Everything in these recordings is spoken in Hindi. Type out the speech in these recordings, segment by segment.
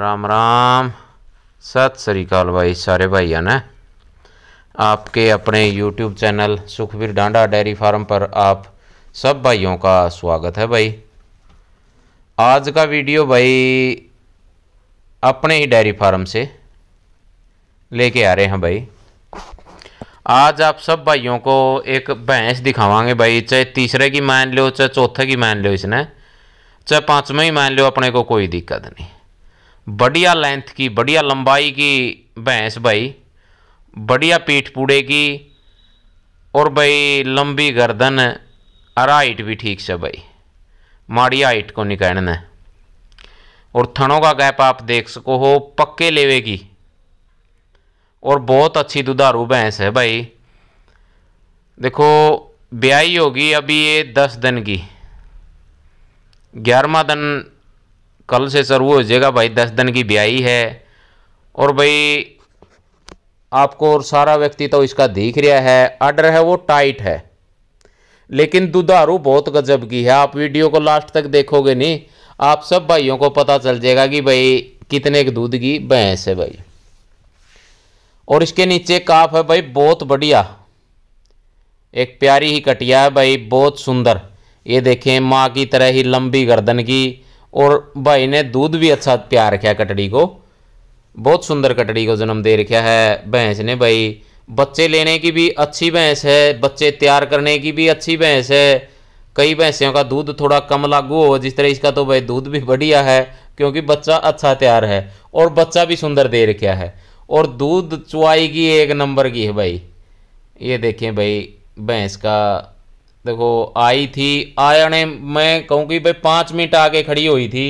राम राम सत श्रीकाल भाई सारे भाई ने आपके अपने YouTube channel Sukhvir Danda dairy farm पर आप सब भाइयों का स्वागत है भाई आज का वीडियो भाई अपने ही डेयरी फार्म से लेके आ रहे हैं भाई आज आप सब भाइयों को एक भैंस दिखावांगे भाई चाहे तीसरे की मान लो चाहे चौथे की मान लो इसने चाहे पाँचवें ही मान लो अपने को कोई दिक्कत नहीं बढ़िया लेंथ की बढ़िया लंबाई की भैंस भाई बढ़िया पीठ पूड़े की और भाई लंबी गर्दन और हाइट भी ठीक से भाई माड़ी हाइट को नहीं कहना और थनों का गैप आप देख सको हो पक्के लेवे की और बहुत अच्छी दुधारू भैंस है भाई देखो ब्याई होगी अभी ये दस दिन की ग्यारहवा दिन कल से सर वो हो जाएगा भाई दस दिन की ब्याई है और भाई आपको और सारा व्यक्ति तो इसका दिख रहा है अडर है वो टाइट है लेकिन दुधारू बहुत गजब की है आप वीडियो को लास्ट तक देखोगे नहीं आप सब भाइयों को पता चल जाएगा कि भाई कितने के दूध की भैंस है भाई और इसके नीचे काफ है भाई बहुत बढ़िया एक प्यारी ही कटिया है भाई बहुत सुंदर ये देखें माँ की तरह ही लंबी गर्दन की और भाई ने दूध भी अच्छा प्यार रखा कटड़ी को बहुत सुंदर कटड़ी को जन्म दे रखा है भैंस ने भाई बच्चे लेने की भी अच्छी भैंस है बच्चे तैयार करने की भी अच्छी भैंस है कई भैंसियों का दूध थोड़ा कम लागू हो जिस तरह इसका तो भाई दूध भी बढ़िया है क्योंकि बच्चा अच्छा तैयार है और बच्चा भी सुंदर दे रखा है और दूध चुआई की एक नंबर की है भाई ये देखें भाई भैंस का देखो आई थी आने मैं कहूँ कि भाई पाँच मिनट आगे खड़ी हुई थी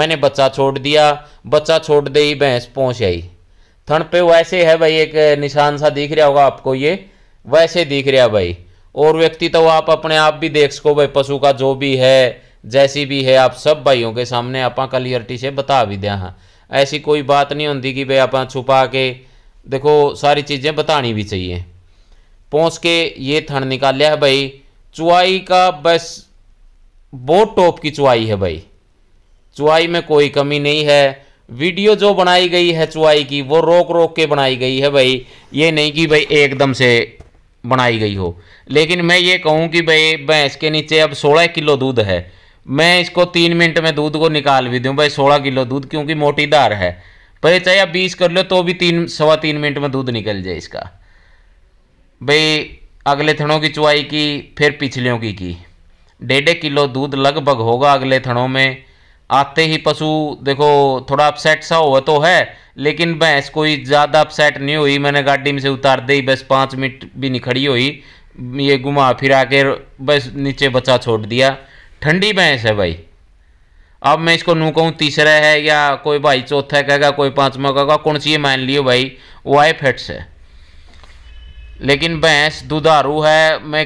मैंने बच्चा छोड़ दिया बच्चा छोड़ दे ही भैंस पहुँच आई थन पे वैसे है भाई एक निशान सा दिख रहा होगा आपको ये वैसे दिख रहा भाई और व्यक्ति तो आप अपने आप भी देख सको भाई पशु का जो भी है जैसी भी है आप सब भाइयों के सामने आप क्लियरिटी से बता भी दें हाँ ऐसी कोई बात नहीं होती कि भाई आप छुपा के देखो सारी चीज़ें बतानी भी चाहिए पहुँच के ये थन निकाल लिया है भाई चुआई का बस बहुत टॉप की चुआई है भाई चुआई में कोई कमी नहीं है वीडियो जो बनाई गई है चुआई की वो रोक रोक के बनाई गई है भाई ये नहीं कि भाई एकदम से बनाई गई हो लेकिन मैं ये कहूँ कि भाई भैंस के नीचे अब सोलह किलो दूध है मैं इसको तीन मिनट में दूध को निकाल भी दूँ भाई सोलह किलो दूध क्योंकि मोटीदार है भाई चाहे आप बीस कर लो तो भी तीन सवा तीन मिनट में दूध निकल जाए इसका भाई अगले थनों की चुवाई की फिर पिछलियों की की डेढ़ किलो दूध लगभग होगा अगले थनों में आते ही पशु देखो थोड़ा अपसेट सा हुआ तो है लेकिन भैंस कोई ज़्यादा अपसेट नहीं हुई मैंने गाड़ी में से उतार दी बस पाँच मिनट भी नहीं खड़ी हुई ये घुमा फिर आके बस नीचे बच्चा छोड़ दिया ठंडी भैंस है भाई अब मैं इसको नू कहूँ तीसरा है या कोई भाई चौथा कहेगा कोई पाँचवा कहेगा कौन सी मान लियो भाई वाई फेट्स है लेकिन भैंस दुधारू है मैं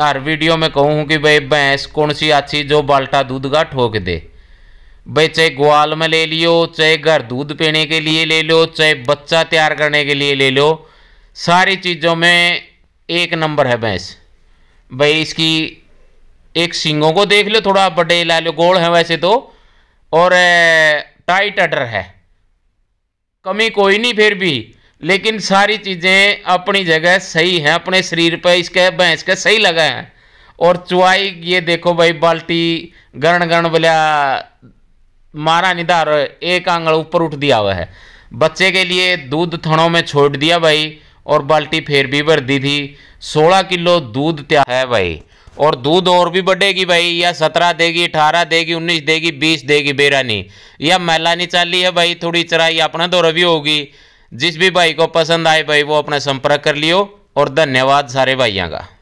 हर वीडियो में कहूँ कि भाई भैंस कौन सी अच्छी जो बाल्टा दूध का ठोक दे भाई चाहे ग्वाल में ले लियो चाहे घर दूध पीने के लिए ले लो चाहे बच्चा तैयार करने के लिए ले लो सारी चीज़ों में एक नंबर है भैंस भाई इसकी एक सिंगों को देख लो थोड़ा बड़े ला लो गोल है वैसे तो और टाइट अडर है कमी कोई नहीं फिर भी लेकिन सारी चीज़ें अपनी जगह सही हैं अपने शरीर पर इसके भैंस के सही लगा है और चुवाई ये देखो भाई बाल्टी गण गण बोलिया मारा निधार एक आंगड़ ऊपर उठ दिया हुआ है बच्चे के लिए दूध थनों में छोड़ दिया भाई और बाल्टी फिर भी भर दी थी सोलह किलो दूध त्या है भाई और दूध और भी बढ़ेगी भाई या सत्रह देगी अठारह देगी उन्नीस देगी बीस देगी बेरानी या मैलानी चाली है भाई थोड़ी चराई अपना तो रवि होगी जिस भी भाई को पसंद आए भाई वो अपना संपर्क कर लियो और धन्यवाद सारे भाइयों का